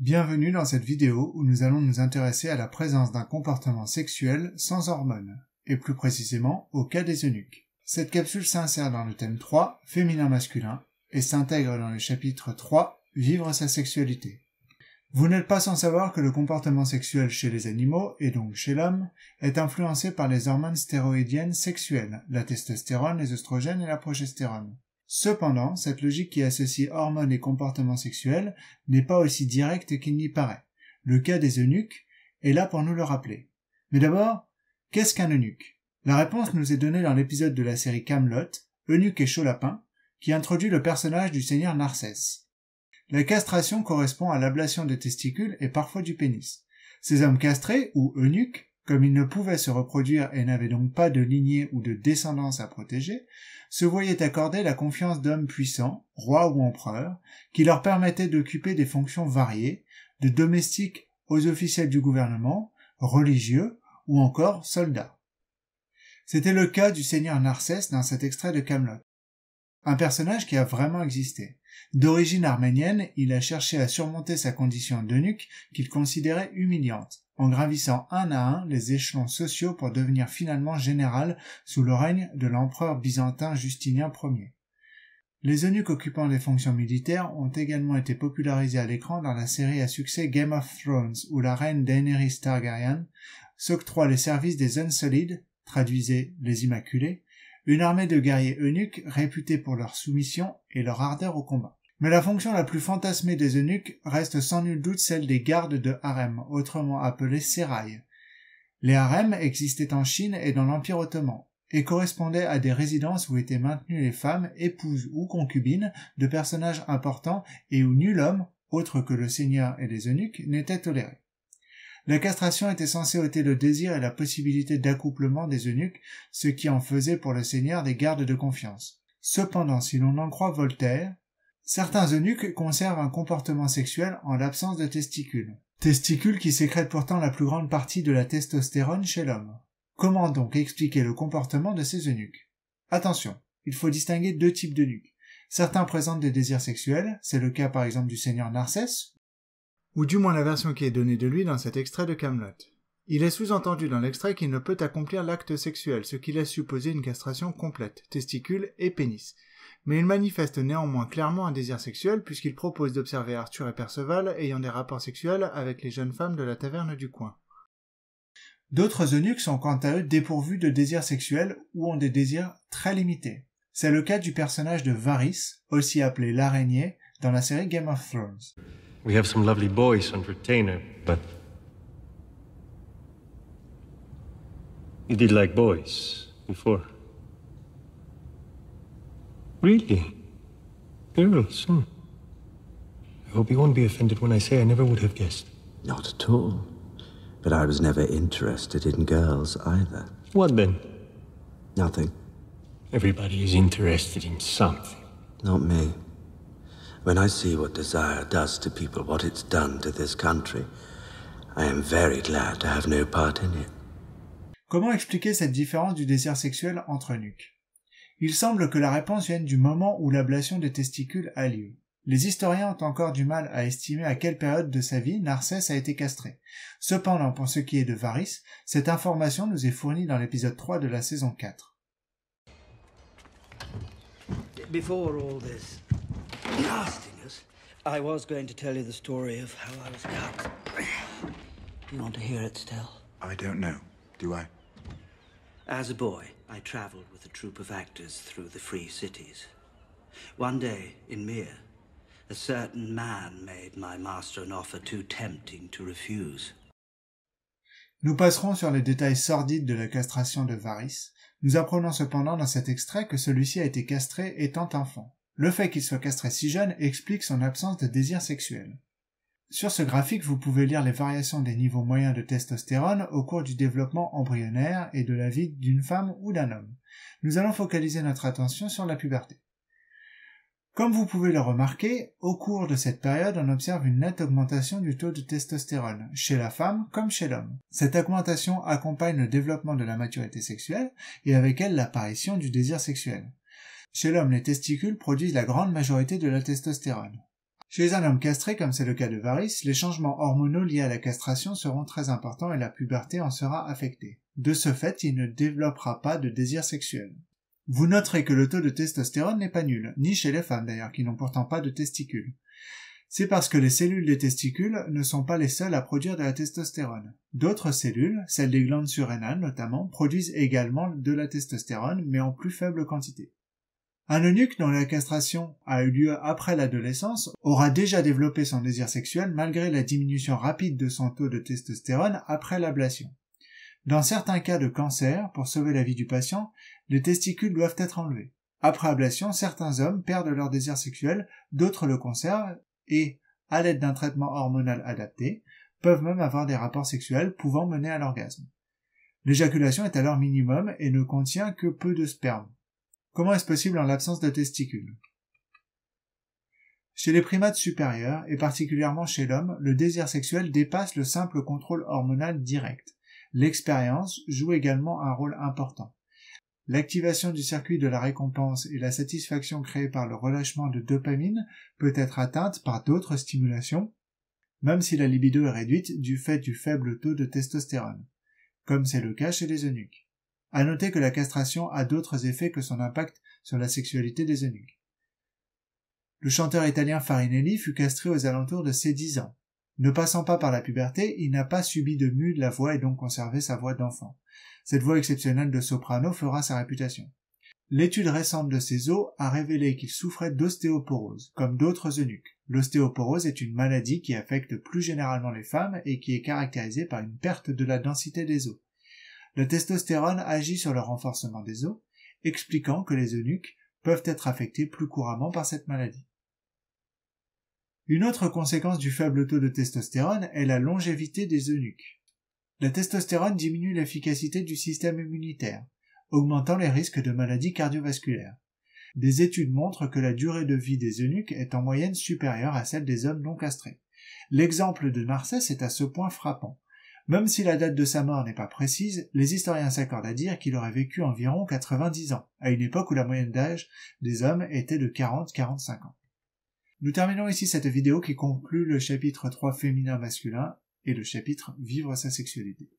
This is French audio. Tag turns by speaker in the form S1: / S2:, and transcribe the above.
S1: Bienvenue dans cette vidéo où nous allons nous intéresser à la présence d'un comportement sexuel sans hormones, et plus précisément au cas des eunuques. Cette capsule s'insère dans le thème 3, féminin-masculin, et s'intègre dans le chapitre 3, vivre sa sexualité. Vous n'êtes pas sans savoir que le comportement sexuel chez les animaux, et donc chez l'homme, est influencé par les hormones stéroïdiennes sexuelles, la testostérone, les oestrogènes et la progestérone. Cependant, cette logique qui associe hormones et comportements sexuels n'est pas aussi directe qu'il n'y paraît. Le cas des eunuques est là pour nous le rappeler. Mais d'abord, qu'est-ce qu'un eunuque La réponse nous est donnée dans l'épisode de la série Camelot, Eunuque et Chau-lapin, qui introduit le personnage du seigneur Narcès. La castration correspond à l'ablation des testicules et parfois du pénis. Ces hommes castrés, ou eunuques, comme ils ne pouvaient se reproduire et n'avaient donc pas de lignée ou de descendance à protéger, se voyaient accorder la confiance d'hommes puissants, rois ou empereurs, qui leur permettaient d'occuper des fonctions variées, de domestiques aux officiels du gouvernement, religieux ou encore soldats. C'était le cas du seigneur Narsès dans cet extrait de Camelot. Un personnage qui a vraiment existé. D'origine arménienne, il a cherché à surmonter sa condition d'eunuque qu'il considérait humiliante en gravissant un à un les échelons sociaux pour devenir finalement général sous le règne de l'empereur byzantin Justinien Ier. Les eunuques occupant des fonctions militaires ont également été popularisés à l'écran dans la série à succès Game of Thrones où la reine Daenerys Targaryen s'octroie les services des Unsullied, traduisez les Immaculés, une armée de guerriers eunuques réputés pour leur soumission et leur ardeur au combat. Mais la fonction la plus fantasmée des eunuques reste sans nul doute celle des gardes de harem, autrement appelés sérails. Les harems existaient en Chine et dans l'Empire ottoman, et correspondaient à des résidences où étaient maintenues les femmes, épouses ou concubines de personnages importants et où nul homme, autre que le seigneur et les eunuques, n'était toléré. La castration était censée ôter le désir et la possibilité d'accouplement des eunuques, ce qui en faisait pour le seigneur des gardes de confiance. Cependant, si l'on en croit Voltaire, Certains eunuques conservent un comportement sexuel en l'absence de testicules. Testicules qui sécrètent pourtant la plus grande partie de la testostérone chez l'homme. Comment donc expliquer le comportement de ces eunuques Attention, il faut distinguer deux types d'eunuques. Certains présentent des désirs sexuels, c'est le cas par exemple du seigneur Narcès, ou du moins la version qui est donnée de lui dans cet extrait de Camelot. Il est sous-entendu dans l'extrait qu'il ne peut accomplir l'acte sexuel, ce qui laisse supposer une castration complète, testicules et pénis, mais il manifeste néanmoins clairement un désir sexuel puisqu'il propose d'observer Arthur et Perceval ayant des rapports sexuels avec les jeunes femmes de la taverne du coin. D'autres eunuques sont quant à eux dépourvus de désirs sexuels ou ont des désirs très limités. C'est le cas du personnage de Varys, aussi appelé l'araignée, dans la série Game of Thrones. We have some lovely boys on retainer, but Really? Girls, huh? I hope you won't be offended when I say I never would have guessed. Not at all. But I was never interested in girls either. What then? Nothing. Everybody is interested in something. Not me. When I see what desire does to people, what it's done to this country, I am very glad to have no part in it. Comment expliquer cette différence du désir sexuel entre eunuques Il semble que la réponse vienne du moment où l'ablation des testicules a lieu. Les historiens ont encore du mal à estimer à quelle période de sa vie Narsès a été castré. Cependant, pour ce qui est de Varys, cette information nous est fournie dans l'épisode 3 de la saison 4. Before all this I was going to tell you the story of how I was cut. you want to hear it still? I don't know, do I? As a boy, nous passerons sur les détails sordides de la castration de Varys. Nous apprenons cependant dans cet extrait que celui-ci a été castré étant enfant. Le fait qu'il soit castré si jeune explique son absence de désir sexuel. Sur ce graphique, vous pouvez lire les variations des niveaux moyens de testostérone au cours du développement embryonnaire et de la vie d'une femme ou d'un homme. Nous allons focaliser notre attention sur la puberté. Comme vous pouvez le remarquer, au cours de cette période, on observe une nette augmentation du taux de testostérone, chez la femme comme chez l'homme. Cette augmentation accompagne le développement de la maturité sexuelle et avec elle l'apparition du désir sexuel. Chez l'homme, les testicules produisent la grande majorité de la testostérone. Chez un homme castré, comme c'est le cas de Varys, les changements hormonaux liés à la castration seront très importants et la puberté en sera affectée. De ce fait, il ne développera pas de désir sexuel. Vous noterez que le taux de testostérone n'est pas nul, ni chez les femmes d'ailleurs, qui n'ont pourtant pas de testicules. C'est parce que les cellules des testicules ne sont pas les seules à produire de la testostérone. D'autres cellules, celles des glandes surrénales notamment, produisent également de la testostérone, mais en plus faible quantité. Un eunuque dont la castration a eu lieu après l'adolescence aura déjà développé son désir sexuel malgré la diminution rapide de son taux de testostérone après l'ablation. Dans certains cas de cancer, pour sauver la vie du patient, les testicules doivent être enlevés. Après ablation, certains hommes perdent leur désir sexuel, d'autres le conservent et, à l'aide d'un traitement hormonal adapté, peuvent même avoir des rapports sexuels pouvant mener à l'orgasme. L'éjaculation est alors minimum et ne contient que peu de sperme. Comment est-ce possible en l'absence de testicules Chez les primates supérieurs, et particulièrement chez l'homme, le désir sexuel dépasse le simple contrôle hormonal direct. L'expérience joue également un rôle important. L'activation du circuit de la récompense et la satisfaction créée par le relâchement de dopamine peut être atteinte par d'autres stimulations, même si la libido est réduite du fait du faible taux de testostérone, comme c'est le cas chez les eunuques. À noter que la castration a d'autres effets que son impact sur la sexualité des eunuques. Le chanteur italien Farinelli fut castré aux alentours de ses dix ans. Ne passant pas par la puberté, il n'a pas subi de mue de la voix et donc conservé sa voix d'enfant. Cette voix exceptionnelle de soprano fera sa réputation. L'étude récente de ses os a révélé qu'il souffrait d'ostéoporose, comme d'autres eunuques. L'ostéoporose est une maladie qui affecte plus généralement les femmes et qui est caractérisée par une perte de la densité des os. La testostérone agit sur le renforcement des os, expliquant que les eunuques peuvent être affectés plus couramment par cette maladie. Une autre conséquence du faible taux de testostérone est la longévité des eunuques. La testostérone diminue l'efficacité du système immunitaire, augmentant les risques de maladies cardiovasculaires. Des études montrent que la durée de vie des eunuques est en moyenne supérieure à celle des hommes non castrés. L'exemple de Narcisse est à ce point frappant. Même si la date de sa mort n'est pas précise, les historiens s'accordent à dire qu'il aurait vécu environ 90 ans, à une époque où la moyenne d'âge des hommes était de 40-45 ans. Nous terminons ici cette vidéo qui conclut le chapitre 3 féminin masculin et le chapitre Vivre sa sexualité.